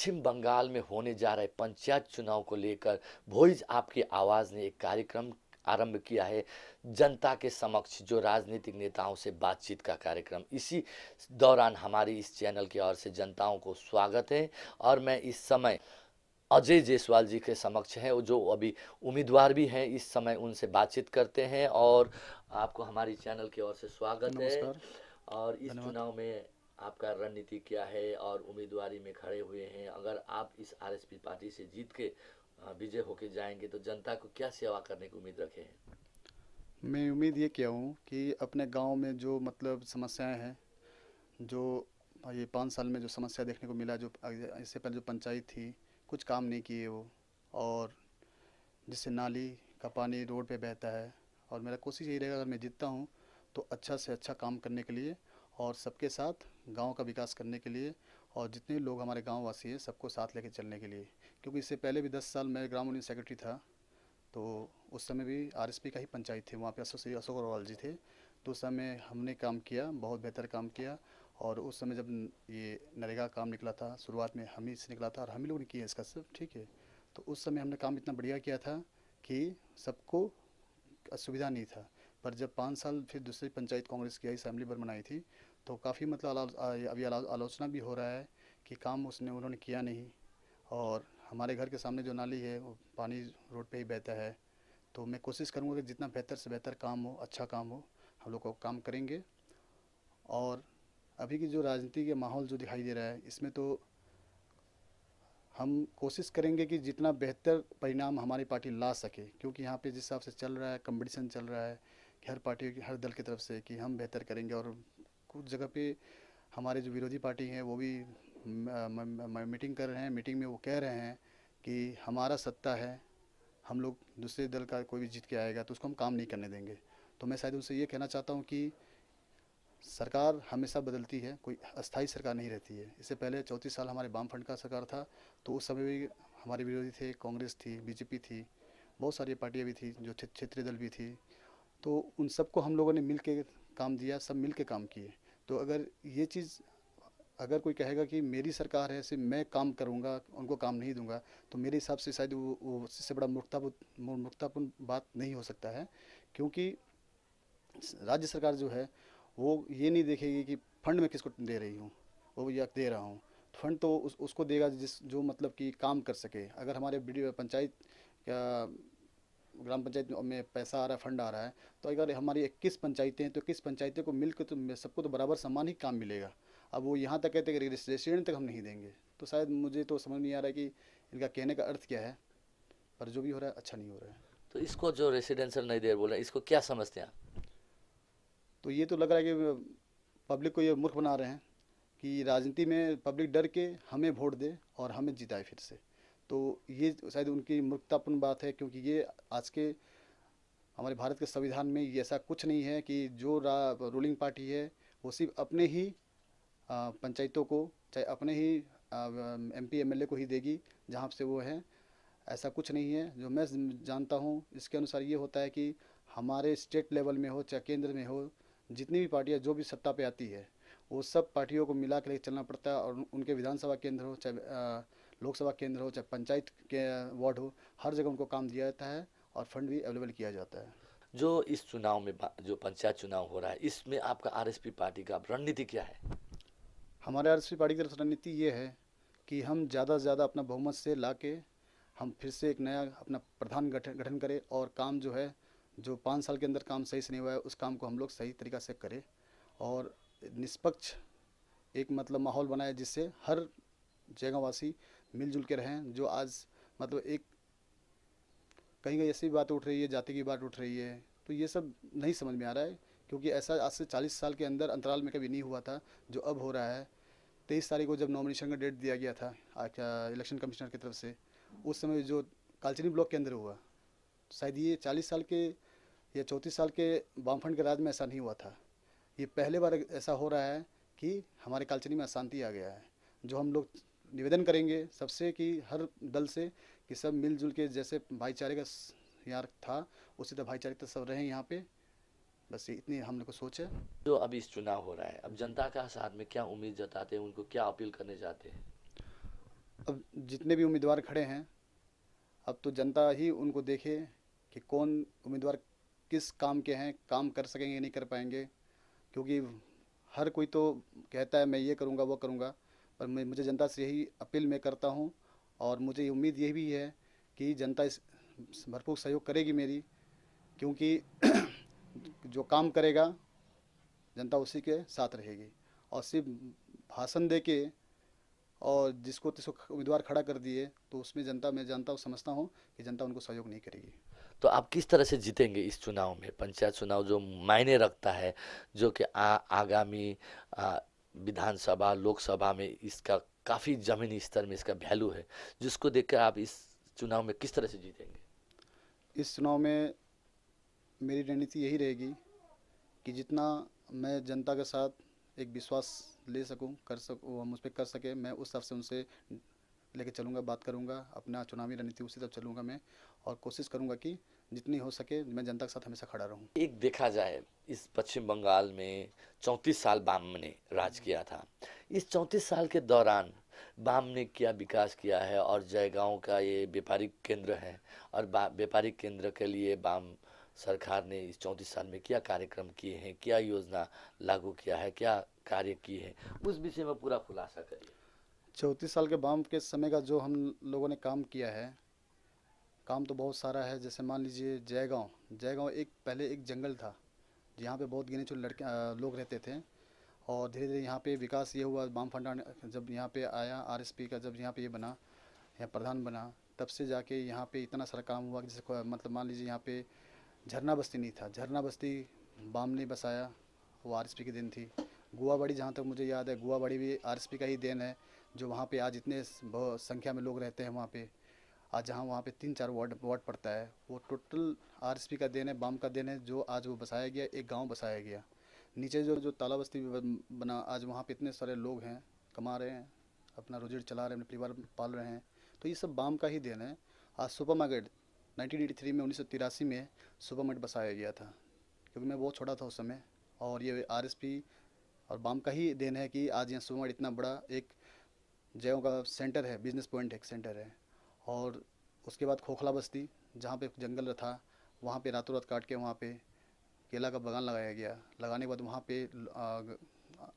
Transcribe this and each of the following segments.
पश्चिम बंगाल में होने जा रहे पंचायत चुनाव को लेकर भोइज आपकी आवाज़ ने एक कार्यक्रम आरंभ किया है जनता के समक्ष जो राजनीतिक नेताओं से बातचीत का कार्यक्रम इसी दौरान हमारी इस चैनल की ओर से जनताओं को स्वागत है और मैं इस समय अजय जायसवाल जी के समक्ष हैं जो अभी उम्मीदवार भी हैं इस समय उनसे बातचीत करते हैं और आपको हमारी चैनल की ओर से स्वागत है और इस चुनाव में आपका रणनीति क्या है और उम्मीदवारी में खड़े हुए हैं अगर आप इस आरएसपी पार्टी से जीत के विजय होके जाएंगे तो जनता को क्या सेवा करने की उम्मीद रखे हैं मैं उम्मीद ये किया हूँ कि अपने गांव में जो मतलब समस्याएं हैं जो ये पाँच साल में जो समस्या देखने को मिला जो इससे पहले जो पंचायत थी कुछ काम नहीं किए वो और जिससे नाली का पानी रोड पे बहता है और मेरा कोशिश यही रहेगा अगर मैं जीतता हूँ तो अच्छा से अच्छा काम करने के लिए और सबके साथ गांव का विकास करने के लिए और जितने लोग हमारे गाँव वासी हैं सबको साथ लेकर चलने के लिए क्योंकि इससे पहले भी दस साल मैं ग्राम यूनियन सेक्रेटरी था तो उस समय भी आरएसपी का ही पंचायत थे वहाँ पे अशोक अशोक अग्रवाल जी थे तो उस समय हमने काम किया बहुत बेहतर काम किया और उस समय जब ये नरेगा काम निकला था शुरुआत में हम ही से निकला था और हम ही लोगों ने किया इसका सब ठीक है तो उस समय हमने काम इतना बढ़िया किया था कि सबको असुविधा नहीं था पर जब पाँच साल फिर दूसरी पंचायत कांग्रेस की आई असेंबली पर बनाई थी तो काफ़ी मतलब अभी आलोचना भी हो रहा है कि काम उसने उन्होंने किया नहीं और हमारे घर के सामने जो नाली है वो पानी रोड पे ही बहता है तो मैं कोशिश करूँगा कि जितना बेहतर से बेहतर काम हो अच्छा काम हो हम लोग को काम करेंगे और अभी की जो राजनीति के माहौल जो दिखाई दे रहा है इसमें तो हम कोशिश करेंगे कि जितना बेहतर परिणाम हमारी पार्टी ला सके क्योंकि यहाँ पे जिस हिसाब से चल रहा है कंपटीशन चल रहा है हर पार्टी हर दल की तरफ से कि हम बेहतर करेंगे और कुछ जगह पे हमारे जो विरोधी पार्टी हैं वो भी मीटिंग कर रहे हैं मीटिंग में वो कह रहे हैं कि हमारा सत्ता है हम लोग दूसरे दल का कोई भी जीत के आएगा तो उसको हम काम नहीं करने देंगे तो मैं शायद उनसे ये कहना चाहता हूँ कि सरकार हमेशा बदलती है कोई अस्थायी सरकार नहीं रहती है इससे पहले चौंतीस साल हमारे वाम का सरकार था तो उस समय भी हमारे विरोधी थे कांग्रेस थी बीजेपी थी बहुत सारी पार्टियाँ भी थी जो क्षेत्रीय दल भी थी तो उन सबको हम लोगों ने मिल के काम दिया सब मिल के काम किए तो अगर ये चीज़ अगर कोई कहेगा कि मेरी सरकार है सिर्फ मैं काम करूँगा उनको काम नहीं दूंगा तो मेरे हिसाब से शायद वो, वो इससे बड़ा मूर्खतापूर्ण मूर्खतापूर्ण बात नहीं हो सकता है क्योंकि राज्य सरकार जो है वो ये नहीं देखेगी कि फ़ंड मैं किसको दे रही हूँ वो या दे रहा हूँ तो फंड तो उस, उसको देगा जिस जो मतलब कि काम कर सके अगर हमारे पंचायत ग्राम पंचायत में पैसा आ रहा है फंड आ रहा है तो अगर हमारी इक्कीस पंचायतें हैं तो इक्कीस पंचायतें को मिलकर तो सबको तो बराबर समान ही काम मिलेगा अब वो यहाँ तक कहते हैं कि रजिस्ट्रेशन तक हम नहीं देंगे तो शायद मुझे तो समझ नहीं आ रहा है कि इनका कहने का अर्थ क्या है पर जो भी हो रहा है अच्छा नहीं हो रहा है तो इसको जो रेसिडेंशियल नहीं दे बोला इसको क्या समझते हैं आप तो ये तो लग रहा है कि पब्लिक को ये मूर्ख बना रहे हैं कि राजनीति में पब्लिक डर के हमें वोट दे और हमें जिताए फिर से तो ये शायद उनकी मूर्खतापूर्ण बात है क्योंकि ये आज के हमारे भारत के संविधान में ये ऐसा कुछ नहीं है कि जो रूलिंग पार्टी है वो सिर्फ अपने ही पंचायतों को चाहे अपने ही एम पी एम को ही देगी जहाँ से वो है ऐसा कुछ नहीं है जो मैं जानता हूँ इसके अनुसार ये होता है कि हमारे स्टेट लेवल में हो चाहे केंद्र में हो जितनी भी पार्टियाँ जो भी सत्ता पे आती है वो सब पार्टियों को मिला के लेकर चलना पड़ता है और उनके विधानसभा केंद्र हो चाहे लोकसभा केंद्र हो चाहे पंचायत के वार्ड हो हर जगह उनको काम दिया जाता है और फंड भी अवेलेबल किया जाता है जो इस चुनाव में जो पंचायत चुनाव हो रहा है इसमें आपका आरएसपी पार्टी का रणनीति क्या है हमारे आरएसपी पार्टी की तरफ रणनीति ये है कि हम ज़्यादा से ज़्यादा अपना बहुमत से ला के हम फिर से एक नया अपना प्रधान गठन गठन करें और काम जो है जो पाँच साल के अंदर काम सही से नहीं हुआ है उस काम को हम लोग सही तरीका से करें और निष्पक्ष एक मतलब माहौल बनाए जिससे हर जगहवासी मिलजुल के रहें जो आज मतलब एक कहीं कहीं ऐसी बात उठ रही है जाति की बात उठ रही है तो ये सब नहीं समझ में आ रहा है क्योंकि ऐसा आज से चालीस साल के अंदर अंतराल में कभी नहीं हुआ था जो अब हो रहा है तेईस तारीख को जब नॉमिनेशन का डेट दिया गया था इलेक्शन कमिश्नर की तरफ से उस समय जो कालचिनी ब्लॉक के अंदर हुआ शायद ये चालीस साल के या चौंतीस साल के बामफंड के राज में ऐसा नहीं हुआ था ये पहले बार ऐसा हो रहा है कि हमारे कालचिनी में अशांति आ गया है जो हम लोग निवेदन करेंगे सबसे कि हर दल से कि सब मिलजुल के जैसे भाईचारे का यहाँ था उसी तरह भाईचारे तो सब रहे यहाँ पे बस इतनी हम लोग को सोच है जो अभी इस चुनाव हो रहा है अब जनता का साथ में क्या उम्मीद जताते हैं उनको क्या अपील करने जाते हैं अब जितने भी उम्मीदवार खड़े हैं अब तो जनता ही उनको देखे कि कौन उम्मीदवार किस काम के हैं काम कर सकेंगे नहीं कर पाएंगे क्योंकि हर कोई तो कहता है मैं ये करूँगा वो करूँगा और मैं मुझे जनता से यही अपील मैं करता हूँ और मुझे उम्मीद ये भी है कि जनता इस भरपूर सहयोग करेगी मेरी क्योंकि जो काम करेगा जनता उसी के साथ रहेगी और सिर्फ भाषण दे के और जिसको तिसको उम्मीदवार खड़ा कर दिए तो उसमें जनता मैं जनता हूँ समझता हूँ कि जनता उनको सहयोग नहीं करेगी तो आप किस तरह से जीतेंगे इस चुनाव में पंचायत चुनाव जो मायने रखता है जो कि आगामी विधानसभा लोकसभा में इसका काफ़ी ज़मीनी स्तर में इसका वैल्यू है जिसको देख कर आप इस चुनाव में किस तरह से जीतेंगे इस चुनाव में मेरी रणनीति यही रहेगी कि जितना मैं जनता के साथ एक विश्वास ले सकूं कर सकूँ मुझ पर कर सके मैं उस हिसाब से उनसे लेके चलूँगा बात करूँगा अपना चुनावी रणनीति उसी तरफ चलूँगा मैं और कोशिश करूँगा कि जितनी हो सके मैं जनता के साथ हमेशा खड़ा रहूँ एक देखा जाए इस पश्चिम बंगाल में चौंतीस साल बाम ने राज किया था इस चौंतीस साल के दौरान बाम ने क्या विकास किया है और जयगांव का ये व्यापारिक केंद्र है और व्यापारिक केंद्र के लिए बाम सरकार ने इस चौंतीस साल में क्या कार्यक्रम किए हैं क्या योजना लागू किया है क्या कार्य किए हैं उस विषय में पूरा खुलासा करिए चौंतीस साल के बाम के समय का जो हम लोगों ने काम किया है काम तो बहुत सारा है जैसे मान लीजिए जयगांव जयगांव एक पहले एक जंगल था यहाँ पे बहुत गिने चुने लड़के आ, लोग रहते थे और धीरे धीरे यहाँ पे विकास ये हुआ बाम फंडा जब यहाँ पे आया आरएसपी का जब यहाँ पे ये यह बना यहाँ प्रधान बना तब से जाके यहाँ पे इतना सारा काम हुआ जैसे मतलब मान लीजिए यहाँ पे झरना बस्ती नहीं था झरना बस्ती बाम ने बसाया वो आर की देन थी गुआबाड़ी जहाँ तक मुझे याद है गुआबाड़ी भी आर का ही देन है जो वहाँ पर आज इतने संख्या में लोग रहते हैं वहाँ पर आज जहाँ वहाँ पे तीन चार वार्ड वार्ड पड़ता है वो टोटल पी का देन है बाम का देन है जो आज वो बसाया गया एक गांव बसाया गया नीचे जो जो तालाबस्ती बना आज वहाँ पे इतने सारे लोग हैं कमा रहे हैं अपना रोजी चला रहे हैं अपने परिवार पाल रहे हैं तो ये सब बाम का ही देन है आज सुपर मार्केट नाइनटीन में उन्नीस में सुपर मार्केट बसाया गया था क्योंकि मैं बहुत छोटा था उस समय और ये आर और बाम का ही देन है कि आज यहाँ सुपर मार्केट इतना बड़ा एक जयों का सेंटर है बिजनेस पॉइंट एक सेंटर है और उसके बाद खोखला बस्ती जहाँ पे जंगल था वहाँ पे रातों रात काट के वहाँ पे केला का बगान लगाया गया लगाने के बाद वहाँ पे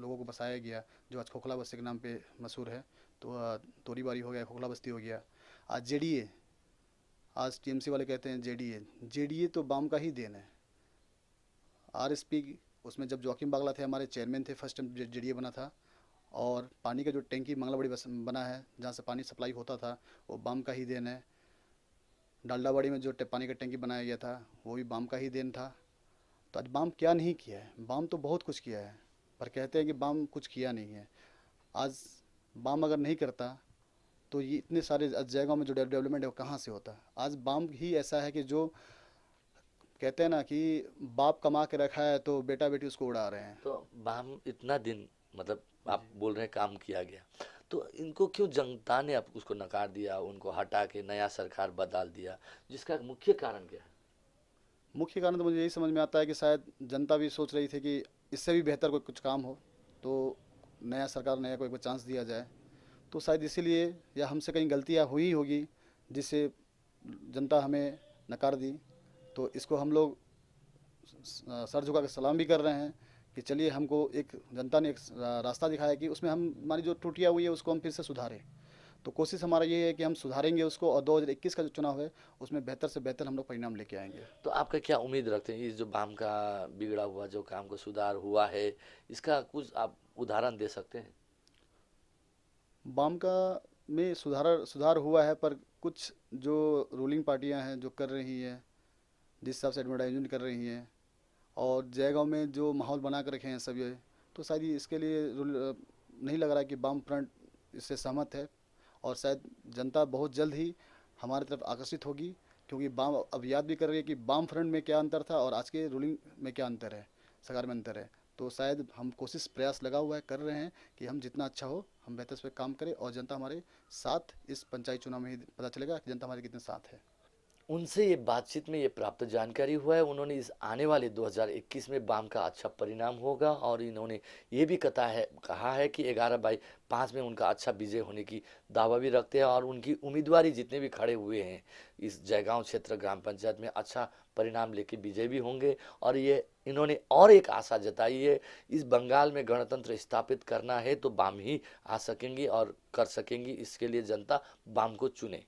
लोगों को बसाया गया जो आज खोखला बस्ती के नाम पे मशहूर है तो तोरी बारी हो गया खोखला बस्ती हो गया आज जे आज टी वाले कहते हैं जे डी तो बाम का ही देन है आर उसमें जब जोकिम बागला थे हमारे चेयरमैन थे फर्स्ट टाइम जे बना था और पानी का जो टैंकी मंगलाबाड़ी बना है जहाँ से पानी सप्लाई होता था वो बाम का ही देन है डालडाबाड़ी में जो पानी का टैंकी बनाया गया था वो भी बाम का ही देन था तो आज बाम क्या नहीं किया है बाम तो बहुत कुछ किया है पर कहते हैं कि बाम कुछ किया नहीं है आज बाम अगर नहीं करता तो ये इतने सारे जगहों में जो डेवलपमेंट है वो कहाँ से होता आज बाम ही ऐसा है कि जो कहते हैं ना कि बाप कमा के रखा है तो बेटा बेटी उसको उड़ा रहे हैं तो बाम इतना दिन मतलब आप बोल रहे काम किया गया तो इनको क्यों जनता ने उसको नकार दिया उनको हटा के नया सरकार बदल दिया जिसका मुख्य कारण क्या है मुख्य कारण तो मुझे यही समझ में आता है कि शायद जनता भी सोच रही थी कि इससे भी बेहतर कोई कुछ काम हो तो नया सरकार नया कोई को चांस दिया जाए तो शायद इसीलिए या हमसे कहीं गलतियाँ हुई होगी जिससे जनता हमें नकार दी तो इसको हम लोग सर झुका के सलाम भी कर रहे हैं कि चलिए हमको एक जनता ने एक रास्ता दिखाया कि उसमें हम हमारी जो टूटिया हुई है उसको हम फिर से सुधारें तो कोशिश हमारा ये है कि हम सुधारेंगे उसको और 2021 का जो चुनाव है उसमें बेहतर से बेहतर हम लोग परिणाम लेके आएंगे तो आपका क्या उम्मीद रखते हैं इस जो बाम का बिगड़ा हुआ जो काम का सुधार हुआ है इसका कुछ आप उदाहरण दे सकते हैं बाम का में सुधार सुधार हुआ है पर कुछ जो रूलिंग पार्टियां हैं जो कर रही हैं जिस हिसाब से एडवर्टाइजमेंट कर रही हैं और जयगांव में जो माहौल बना कर रखे हैं सब ये तो शायद इसके लिए नहीं लग रहा है कि बम फ्रंट इससे सहमत है और शायद जनता बहुत जल्द ही हमारी तरफ आकर्षित होगी क्योंकि बाम अब याद भी कर रही है कि बाम फ्रंट में क्या अंतर था और आज के रूलिंग में क्या अंतर है सरकार में अंतर है तो शायद हम कोशिश प्रयास लगा हुआ है कर रहे हैं कि हम जितना अच्छा हो हम बेहतर से काम करें और जनता हमारे साथ इस पंचायत चुनाव में ही पता चलेगा कि जनता हमारे कितने साथ है उनसे ये बातचीत में ये प्राप्त जानकारी हुआ है उन्होंने इस आने वाले 2021 में बाम का अच्छा परिणाम होगा और इन्होंने ये भी कता है कहा है कि ग्यारह बाई पाँच में उनका अच्छा विजय होने की दावा भी रखते हैं और उनकी उम्मीदवार जितने भी खड़े हुए हैं इस जयगांव क्षेत्र ग्राम पंचायत में अच्छा परिणाम लेके विजय भी होंगे और ये इन्होंने और एक आशा जताई है इस बंगाल में गणतंत्र स्थापित करना है तो बाम ही आ सकेंगी और कर सकेंगी इसके लिए जनता बाम को चुने